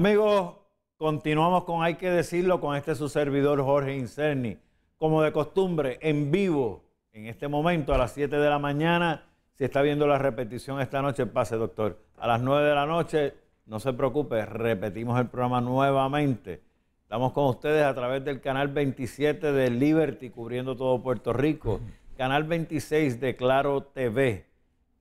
Amigos, continuamos con Hay que decirlo con este su servidor Jorge Incerni. Como de costumbre, en vivo, en este momento, a las 7 de la mañana. Si está viendo la repetición esta noche, pase, doctor. A las 9 de la noche, no se preocupe, repetimos el programa nuevamente. Estamos con ustedes a través del canal 27 de Liberty, cubriendo todo Puerto Rico. Canal 26 de Claro TV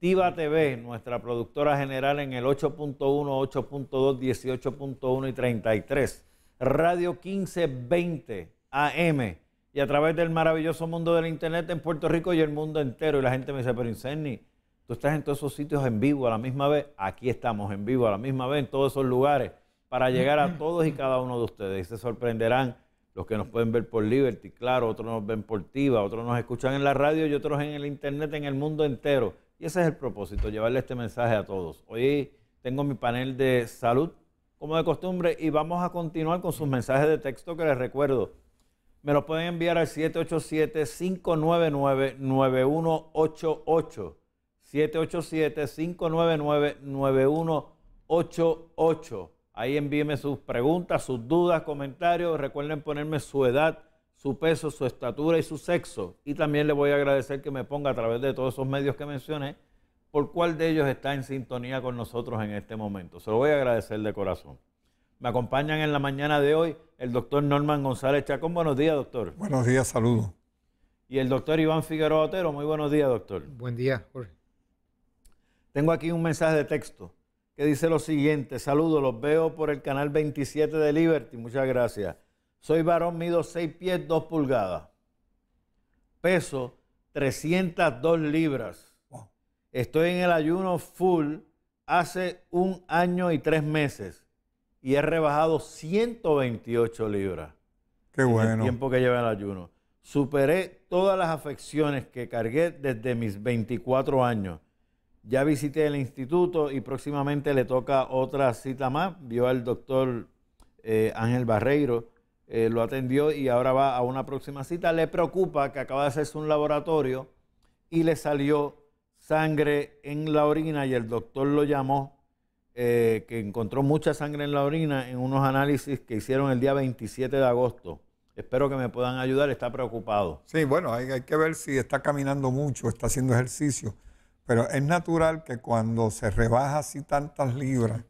Tiva TV, nuestra productora general en el 8.1, 8.2, 18.1 y 33. Radio 1520 AM y a través del maravilloso mundo del internet en Puerto Rico y el mundo entero. Y la gente me dice, pero Inseni, tú estás en todos esos sitios en vivo a la misma vez. Aquí estamos en vivo a la misma vez en todos esos lugares para llegar a todos y cada uno de ustedes. Y se sorprenderán los que nos pueden ver por Liberty, claro, otros nos ven por Tiva, otros nos escuchan en la radio y otros en el internet en el mundo entero. Y ese es el propósito, llevarle este mensaje a todos. Hoy tengo mi panel de salud, como de costumbre, y vamos a continuar con sus mensajes de texto que les recuerdo. Me los pueden enviar al 787-599-9188. 787-599-9188. Ahí envíenme sus preguntas, sus dudas, comentarios. Recuerden ponerme su edad su peso, su estatura y su sexo. Y también le voy a agradecer que me ponga a través de todos esos medios que mencioné, por cuál de ellos está en sintonía con nosotros en este momento. Se lo voy a agradecer de corazón. Me acompañan en la mañana de hoy el doctor Norman González Chacón. Buenos días, doctor. Buenos días, saludos. Y el doctor Iván Figueroa Otero. Muy buenos días, doctor. Buen día, Jorge. Tengo aquí un mensaje de texto que dice lo siguiente. Saludos, los veo por el canal 27 de Liberty. Muchas gracias. Soy varón, mido 6 pies, 2 pulgadas. Peso 302 libras. Estoy en el ayuno full hace un año y tres meses y he rebajado 128 libras. Qué bueno. el tiempo que lleva el ayuno. Superé todas las afecciones que cargué desde mis 24 años. Ya visité el instituto y próximamente le toca otra cita más. Vio al doctor eh, Ángel Barreiro eh, lo atendió y ahora va a una próxima cita. Le preocupa que acaba de hacerse un laboratorio y le salió sangre en la orina y el doctor lo llamó, eh, que encontró mucha sangre en la orina en unos análisis que hicieron el día 27 de agosto. Espero que me puedan ayudar, está preocupado. Sí, bueno, hay, hay que ver si está caminando mucho, está haciendo ejercicio. Pero es natural que cuando se rebaja así tantas libras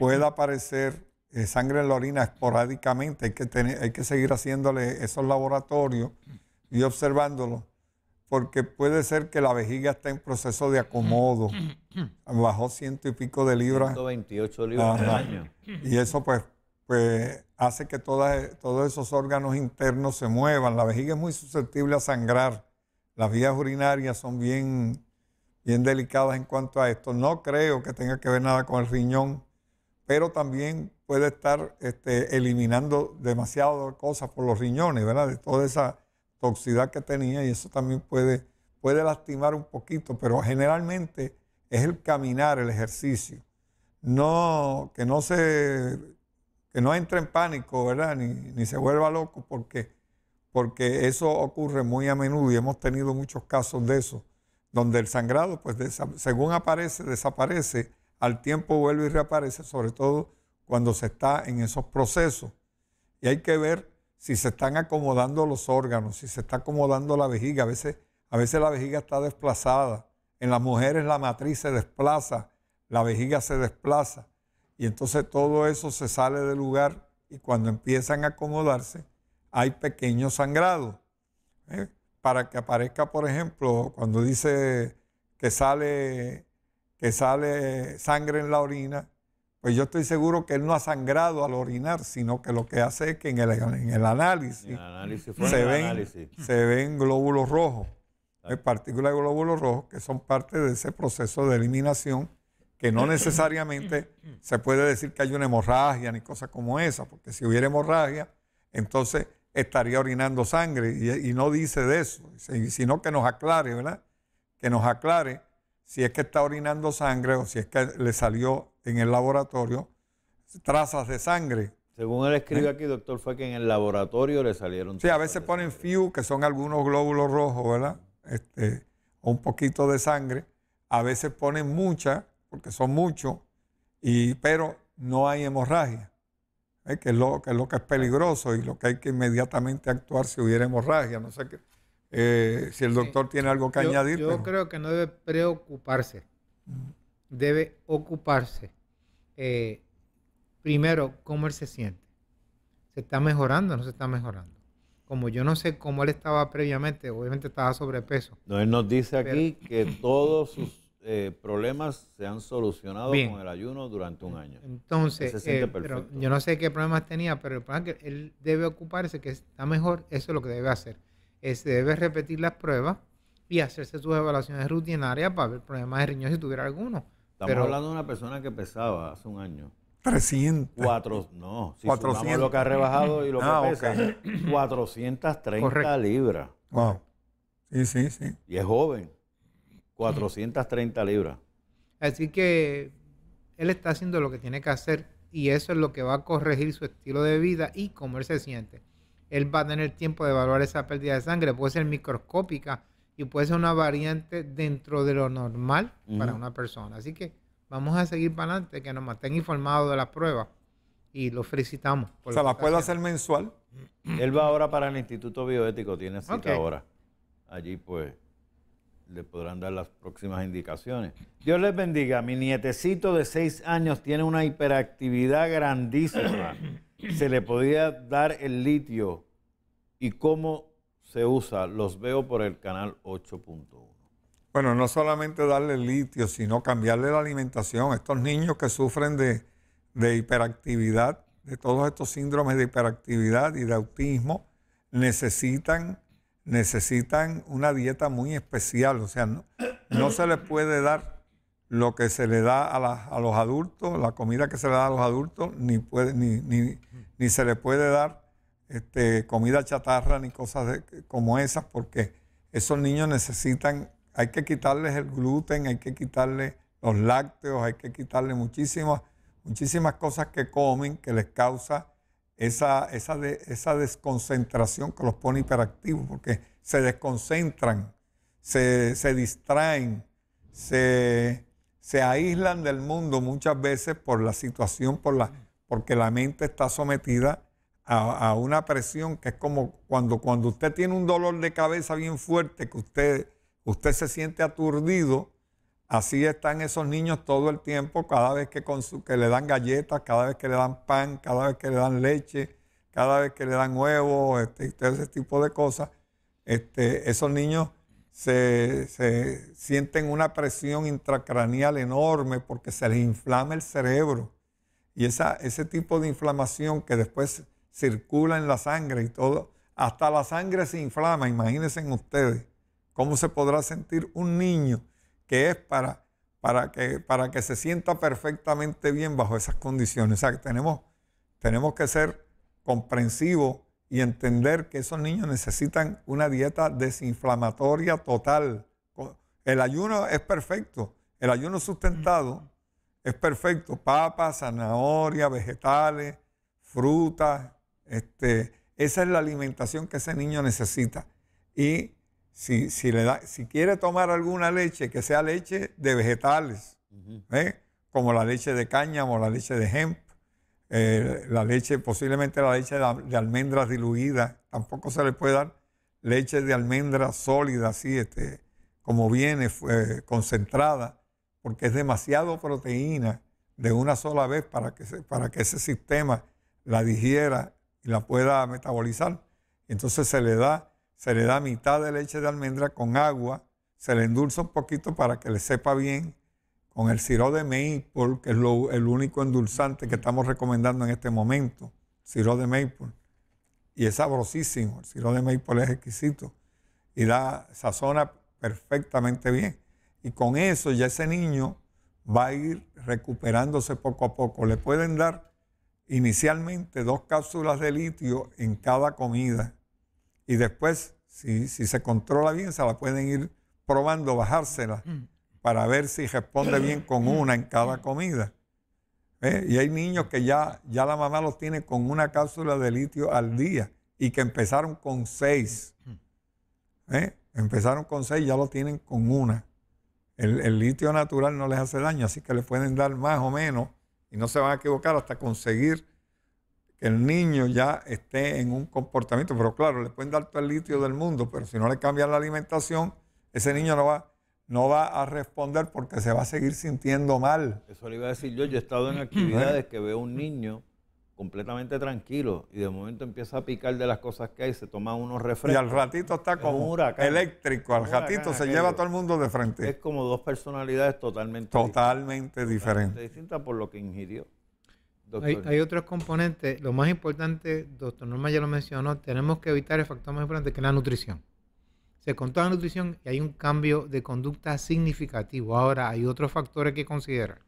pueda aparecer eh, sangre en la orina esporádicamente, hay que, tener, hay que seguir haciéndole esos laboratorios y observándolo, porque puede ser que la vejiga esté en proceso de acomodo, bajó ciento y pico de libras. 128 libras al año. Y eso pues, pues hace que todas, todos esos órganos internos se muevan. La vejiga es muy susceptible a sangrar. Las vías urinarias son bien, bien delicadas en cuanto a esto. No creo que tenga que ver nada con el riñón, pero también puede estar este, eliminando demasiadas cosas por los riñones, ¿verdad? De toda esa toxicidad que tenía y eso también puede, puede lastimar un poquito, pero generalmente es el caminar, el ejercicio. No, que no se, que no entre en pánico, ¿verdad? Ni, se vuelva loco porque, porque eso ocurre muy a menudo y hemos tenido muchos casos de eso, donde el sangrado, pues según aparece, desaparece, al tiempo vuelve y reaparece, sobre todo cuando se está en esos procesos. Y hay que ver si se están acomodando los órganos, si se está acomodando la vejiga. A veces, a veces la vejiga está desplazada. En las mujeres la matriz se desplaza, la vejiga se desplaza. Y entonces todo eso se sale del lugar y cuando empiezan a acomodarse hay pequeños sangrados. ¿eh? Para que aparezca, por ejemplo, cuando dice que sale, que sale sangre en la orina, pues yo estoy seguro que él no ha sangrado al orinar, sino que lo que hace es que en el, en el análisis, se, ven, glóbulos rojos, partículas de glóbulos rojos, que son parte de ese proceso de eliminación, que no necesariamente se puede decir que hay una hemorragia ni cosas como esa, porque si hubiera hemorragia, entonces estaría orinando sangre y, y no dice de eso, sino que nos aclare, ¿verdad? Que nos aclare si es que está orinando sangre o si es que le salió en el laboratorio trazas de sangre. Según él escribe ¿Eh? aquí, doctor, fue que en el laboratorio le salieron. Sí, a veces ponen few que son algunos glóbulos rojos, ¿verdad? Este, un poquito de sangre. A veces ponen mucha, porque son muchos, pero no hay hemorragia, ¿eh? que, es lo, que es lo que es peligroso y lo que hay que inmediatamente actuar si hubiera hemorragia. No sé qué, eh, si el doctor tiene algo que añadir. Yo pues creo que no debe preocuparse. Mm debe ocuparse eh, primero cómo él se siente. ¿Se está mejorando o no se está mejorando? Como yo no sé cómo él estaba previamente, obviamente estaba sobrepeso. No, él nos dice aquí que todos sus eh, problemas se han solucionado con el ayuno durante un año. Entonces, eh, yo no sé qué problemas tenía, pero el problema es que él debe ocuparse, que está mejor, eso es lo que debe hacer. se debe repetir las pruebas y hacerse sus evaluaciones rutinarias para ver problemas de riñón si tuviera alguno Estamos hablando de una persona que pesaba hace un año. 300. no, si 400. lo que ha rebajado y lo que ah, pesa, 430 libras. Wow. Sí, sí, sí. Y es joven. 430 libras. Así que él está haciendo lo que tiene que hacer y eso es lo que va a corregir su estilo de vida y cómo él se siente. Él va a tener tiempo de evaluar esa pérdida de sangre, puede ser microscópica y puede ser una variante dentro de lo normal para una persona. Así que vamos a seguir para adelante, que nos mantengan informados de las pruebas y lo felicitamos. o sea, la puede hacer mensual. Él va ahora para el Instituto Bioético, tiene cita ahora. Allí pues le podrán dar las próximas indicaciones. Dios les bendiga. Mi nietecito de seis años tiene una hiperactividad grandísima. Se le podía dar el litio y cómo se usa, los veo por el canal 8.1. Bueno, no solamente darle litio, sino cambiarle la alimentación. Estos niños que sufren de, hiperactividad, de todos estos síndromes de hiperactividad y de autismo, necesitan, necesitan una dieta muy especial. O sea, no, se les puede dar lo que se le da a, los adultos, la comida que se le da a los adultos, ni, puede, ni, se les puede dar este, comida chatarra ni cosas como esas, porque esos niños necesitan, hay que quitarles el gluten, hay que quitarles los lácteos, hay que quitarles muchísimas, muchísimas cosas que comen que les causa esa, esa, esa desconcentración que los pone hiperactivos, porque se desconcentran, se, distraen, se, se, aíslan del mundo muchas veces por la situación, por la, porque la mente está sometida a, una presión que es como cuando, cuando usted tiene un dolor de cabeza bien fuerte, que usted, usted se siente aturdido, así están esos niños todo el tiempo, cada vez que, con que le dan galletas, cada vez que le dan pan, cada vez que le dan leche, cada vez que le dan huevos, este, ese tipo de cosas, este, esos niños se, sienten una presión intracraneal enorme porque se les inflama el cerebro. Y ese tipo de inflamación que después circula en la sangre y todo, hasta la sangre se inflama, imagínense ustedes cómo se podrá sentir un niño que es para, para, que, para que se sienta perfectamente bien bajo esas condiciones. O sea, que tenemos, tenemos que ser comprensivos y entender que esos niños necesitan una dieta desinflamatoria total. El ayuno es perfecto, el ayuno sustentado es perfecto. Papas, zanahoria, vegetales, frutas, este, esa es la alimentación que ese niño necesita. Y si, le da, si quiere tomar alguna leche, que sea leche de vegetales, ¿eh? como la leche de cáñamo, la leche de hemp, eh, la leche, posiblemente la leche de, almendras diluida, tampoco se le puede dar leche de almendra sólida, así, este, como viene, concentrada, porque es demasiado proteína de una sola vez para que, para que ese sistema la digiera y la pueda metabolizar. Entonces se le da, se le da mitad de leche de almendra con agua, se le endulza un poquito para que le sepa bien con el siro de maple, que es el único endulzante que estamos recomendando en este momento, siro de maple. Y es sabrosísimo, el siro de maple es exquisito y da sazona perfectamente bien. Y con eso ya ese niño va a ir recuperándose poco a poco. Le pueden dar inicialmente dos cápsulas de litio en cada comida. Y después, si, se controla bien, se la pueden ir probando, bajársela, mm. para ver si responde bien con mm. una en cada comida. ¿eh? Y hay niños que ya, ya la mamá los tiene con una cápsula de litio al día y que empezaron con seis. Mm. ¿eh? Empezaron con seis, ya lo tienen con una. El, el litio natural no les hace daño, así que le pueden dar más o menos y no se van a equivocar hasta conseguir que el niño ya esté en un comportamiento. Pero claro, le pueden dar todo el litio del mundo, pero si no le cambian la alimentación, ese niño no va, no va a responder porque se va a seguir sintiendo mal. Eso le iba a decir yo. Yo he estado en actividades que veo un niño completamente tranquilo y de momento empieza a picar de las cosas que hay, se toma unos refrescos. Y al ratito está como un huracán, eléctrico, al ratito se lleva a todo el mundo de frente. Es como dos personalidades totalmente, totalmente diferentes. Distintas por lo que ingirió. Hay, hay, otros componentes, lo más importante, doctor Norma ya lo mencionó, tenemos que evitar el factor más importante que es la nutrición. Se contó la nutrición y hay un cambio de conducta significativo. Ahora hay otros factores que considerar.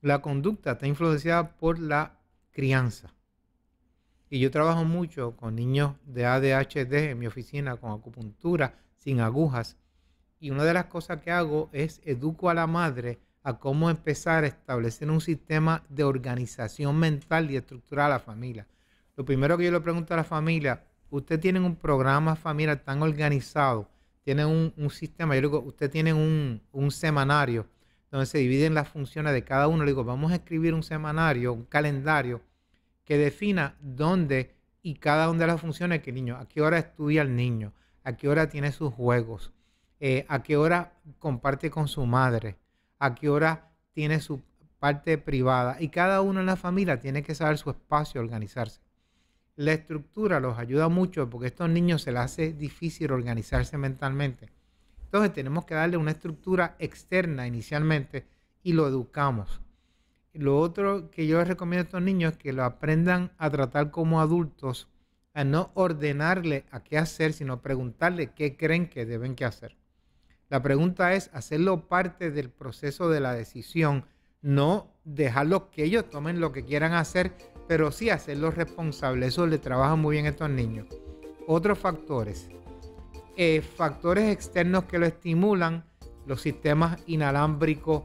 La conducta está influenciada por la crianza. Y yo trabajo mucho con niños de ADHD en mi oficina con acupuntura, sin agujas. Y una de las cosas que hago es educo a la madre a cómo empezar a establecer un sistema de organización mental y estructurar a la familia. Lo primero que yo le pregunto a la familia, ¿usted tiene un programa familiar tan organizado? ¿Tiene un, sistema? Yo le digo, ¿usted tiene un, un semanario? Donde se dividen las funciones de cada uno. Le digo, vamos a escribir un semanario, un calendario que defina dónde y cada una de las funciones que niño, a qué hora estudia el niño, a qué hora tiene sus juegos, eh, a qué hora comparte con su madre, a qué hora tiene su parte privada. Y cada uno en la familia tiene que saber su espacio, organizarse. La estructura los ayuda mucho porque a estos niños se les hace difícil organizarse mentalmente. Entonces tenemos que darle una estructura externa inicialmente y lo educamos. Lo otro que yo les recomiendo a estos niños es que lo aprendan a tratar como adultos, a no ordenarle a qué hacer, sino preguntarle qué creen que deben que hacer. La pregunta es hacerlo parte del proceso de la decisión, no dejarlos que ellos tomen lo que quieran hacer, pero sí hacerlo responsables. Eso le trabaja muy bien a estos niños. Otros factores. Eh, factores externos que lo estimulan, los sistemas inalámbricos,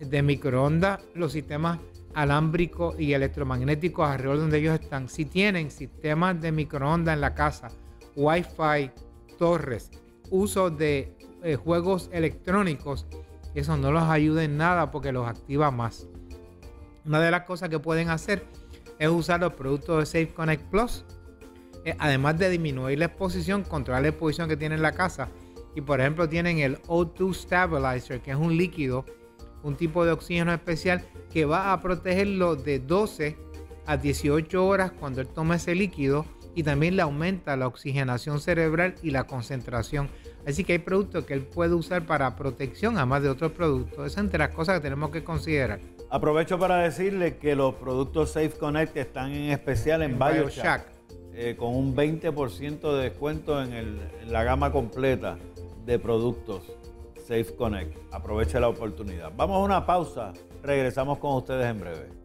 de microondas, los sistemas alámbricos y electromagnéticos alrededor donde ellos están. Si tienen sistemas de microondas en la casa, wifi, torres, uso de eh, juegos electrónicos, eso no los ayuda en nada porque los activa más. Una de las cosas que pueden hacer es usar los productos de Safe Connect Plus, eh, además de disminuir la exposición, controlar la exposición que tiene en la casa. Y por ejemplo tienen el O2 Stabilizer, que es un líquido un tipo de oxígeno especial que va a protegerlo de 12 a 18 horas cuando él toma ese líquido y también le aumenta la oxigenación cerebral y la concentración. Así que hay productos que él puede usar para protección, además de otros productos. Esa es entre las cosas que tenemos que considerar. Aprovecho para decirle que los productos Safe Connect están en especial en, varios Shack eh, con un 20% de descuento en, en la gama completa de productos. Safe Connect. Aproveche la oportunidad. Vamos a una pausa. Regresamos con ustedes en breve.